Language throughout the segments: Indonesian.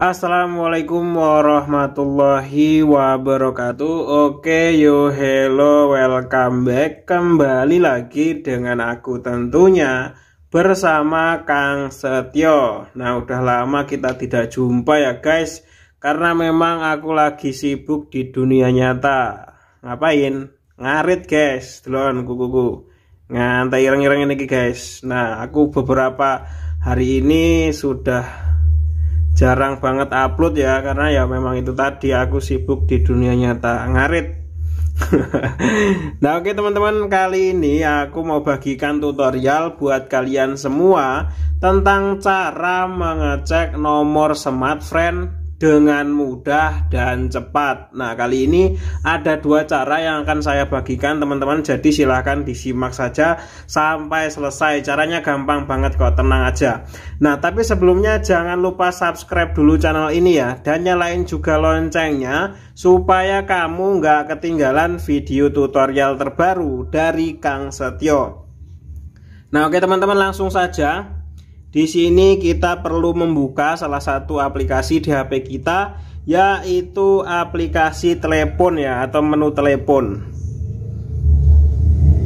Assalamualaikum warahmatullahi wabarakatuh Oke yo hello welcome back Kembali lagi dengan aku tentunya Bersama Kang Setio Nah udah lama kita tidak jumpa ya guys Karena memang aku lagi sibuk di dunia nyata Ngapain? Ngarit guys Delon kuku Ngantai ireng-ireng ini guys Nah aku beberapa hari ini sudah jarang banget upload ya karena ya memang itu tadi aku sibuk di dunia nyata ngarit nah oke okay, teman-teman kali ini aku mau bagikan tutorial buat kalian semua tentang cara mengecek nomor smartphone dengan mudah dan cepat. Nah, kali ini ada dua cara yang akan saya bagikan teman-teman. Jadi silahkan disimak saja sampai selesai. Caranya gampang banget kok, tenang aja. Nah, tapi sebelumnya jangan lupa subscribe dulu channel ini ya dan nyalain juga loncengnya supaya kamu nggak ketinggalan video tutorial terbaru dari Kang Setio. Nah, oke teman-teman langsung saja di sini kita perlu membuka salah satu aplikasi di HP kita yaitu aplikasi telepon ya atau menu telepon.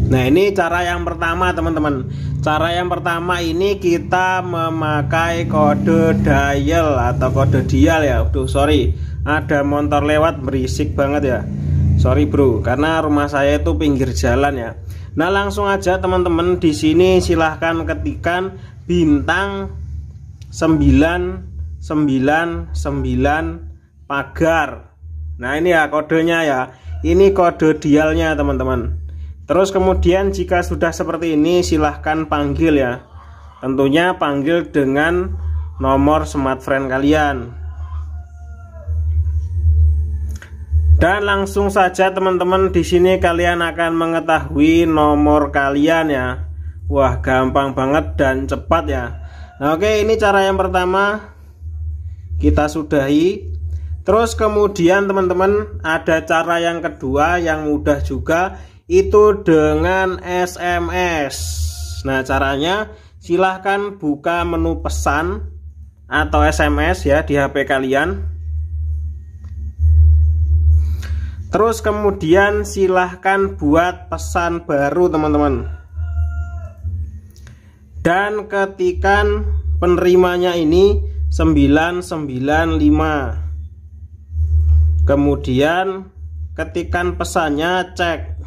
Nah, ini cara yang pertama, teman-teman. Cara yang pertama ini kita memakai kode dial atau kode dial ya. Aduh, sorry. Ada motor lewat berisik banget ya. Sorry, Bro. Karena rumah saya itu pinggir jalan ya. Nah, langsung aja teman-teman di sini silahkan ketikkan bintang 999 pagar nah ini ya kodenya ya ini kode dialnya teman-teman terus kemudian jika sudah seperti ini silahkan panggil ya tentunya panggil dengan nomor smartphone kalian dan langsung saja teman-teman di sini kalian akan mengetahui nomor kalian ya Wah gampang banget dan cepat ya nah, Oke ini cara yang pertama Kita sudahi Terus kemudian teman-teman Ada cara yang kedua yang mudah juga Itu dengan SMS Nah caranya silahkan buka menu pesan Atau SMS ya di HP kalian Terus kemudian silahkan buat pesan baru teman-teman dan ketikan penerimanya ini 995 kemudian ketikan pesannya cek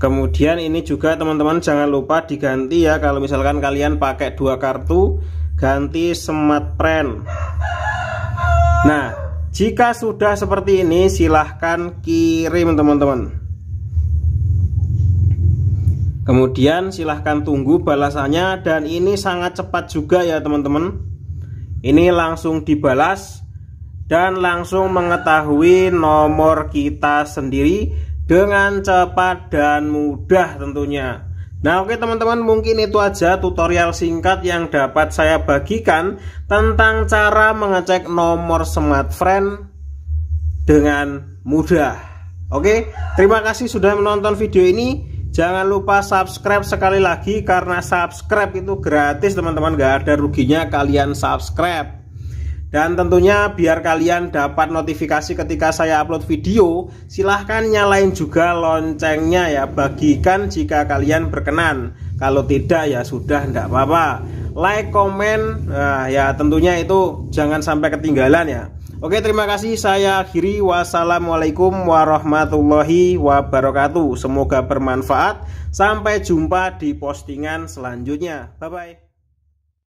kemudian ini juga teman-teman jangan lupa diganti ya kalau misalkan kalian pakai dua kartu ganti smart print nah jika sudah seperti ini silahkan kirim teman-teman Kemudian silahkan tunggu balasannya dan ini sangat cepat juga ya teman-teman Ini langsung dibalas dan langsung mengetahui nomor kita sendiri dengan cepat dan mudah tentunya Nah oke teman-teman mungkin itu aja tutorial singkat yang dapat saya bagikan Tentang cara mengecek nomor Friend dengan mudah Oke terima kasih sudah menonton video ini Jangan lupa subscribe sekali lagi karena subscribe itu gratis teman-teman gak ada ruginya kalian subscribe Dan tentunya biar kalian dapat notifikasi ketika saya upload video Silahkan nyalain juga loncengnya ya Bagikan jika kalian berkenan Kalau tidak ya sudah tidak apa-apa Like, komen nah, ya tentunya itu jangan sampai ketinggalan ya Oke terima kasih saya akhiri wassalamualaikum warahmatullahi wabarakatuh Semoga bermanfaat Sampai jumpa di postingan selanjutnya Bye bye